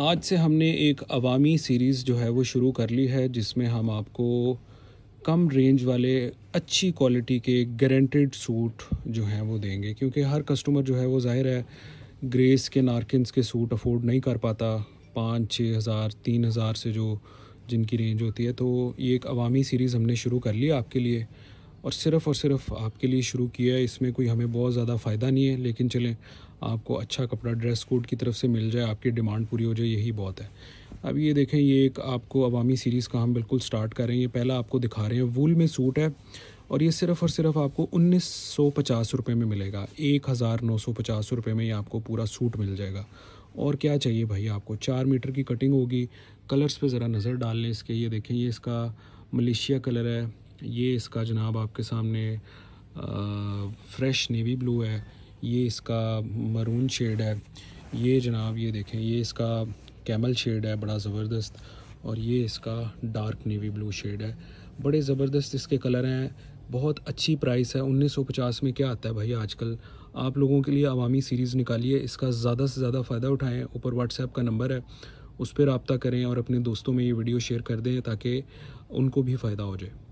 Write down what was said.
आज से हमने एक अवामी सीरीज़ जो है वो शुरू कर ली है जिसमें हम आपको कम रेंज वाले अच्छी क्वालिटी के गारंटेड सूट जो हैं वो देंगे क्योंकि हर कस्टमर जो है वो ज़ाहिर है ग्रेस के नारकिनस के सूट अफोर्ड नहीं कर पाता पाँच छः हज़ार तीन हज़ार से जो जिनकी रेंज होती है तो ये एक अवामी सीरीज़ हमने शुरू कर ली आपके लिए और सिर्फ़ और सिर्फ आपके लिए शुरू किया है इसमें कोई हमें बहुत ज़्यादा फ़ायदा नहीं है लेकिन चलें आपको अच्छा कपड़ा ड्रेस कोड की तरफ से मिल जाए आपकी डिमांड पूरी हो जाए यही बहुत है अब ये देखें ये एक आपको अवामी सीरीज़ का हम बिल्कुल स्टार्ट कर रहे हैं ये पहला आपको दिखा रहे हैं वूल में सूट है और ये सिर्फ़ और सिर्फ आपको उन्नीस सौ पचास रुपये में मिलेगा एक हज़ार नौ सौ पचास रुपये में ये आपको पूरा सूट मिल जाएगा और क्या चाहिए भाई आपको चार मीटर की कटिंग होगी कलर्स पे ज़रा नज़र डाल लें इसके ये देखें ये इसका मलेशिया कलर है ये इसका जनाब आपके सामने फ्रेश नेवी ब्लू है ये इसका मरून शेड है ये जनाब ये देखें ये इसका कैमल शेड है बड़ा ज़बरदस्त और ये इसका डार्क नेवी ब्लू शेड है बड़े ज़बरदस्त इसके कलर हैं बहुत अच्छी प्राइस है 1950 में क्या आता है भाई आजकल आप लोगों के लिए अवामी सीरीज़ निकालिए इसका ज़्यादा से ज़्यादा फ़ायदा उठाएँ ऊपर व्हाट्सएप का नंबर है उस पर रबता करें और अपने दोस्तों में ये वीडियो शेयर कर दें ताकि उनको भी फ़ायदा हो जाए